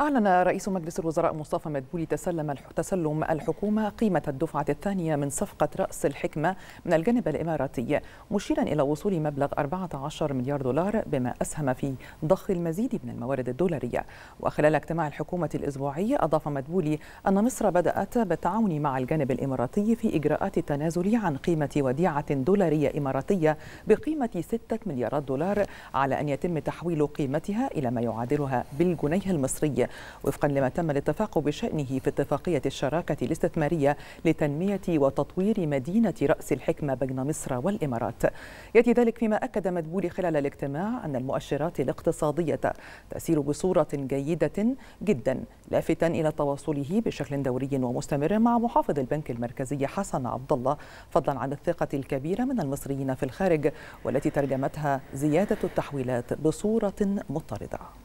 أعلن رئيس مجلس الوزراء مصطفى مدبولي تسلم تسلم الحكومة قيمة الدفعة الثانية من صفقة رأس الحكمة من الجانب الإماراتي مشيرا إلى وصول مبلغ 14 مليار دولار بما أسهم في ضخ المزيد من الموارد الدولارية وخلال اجتماع الحكومة الأسبوعي أضاف مدبولي أن مصر بدأت بالتعاون مع الجانب الإماراتي في إجراءات التنازل عن قيمة وديعة دولارية إماراتية بقيمة 6 مليارات دولار على أن يتم تحويل قيمتها إلى ما يعادلها بالجنيه المصري وفقا لما تم الاتفاق بشأنه في اتفاقية الشراكة الاستثمارية لتنمية وتطوير مدينة رأس الحكمة بين مصر والإمارات يأتي ذلك فيما أكد مدبولي خلال الاجتماع أن المؤشرات الاقتصادية تسير بصورة جيدة جدا لافتا إلى تواصله بشكل دوري ومستمر مع محافظ البنك المركزي حسن عبد الله فضلا عن الثقة الكبيرة من المصريين في الخارج والتي ترجمتها زيادة التحويلات بصورة مضطردة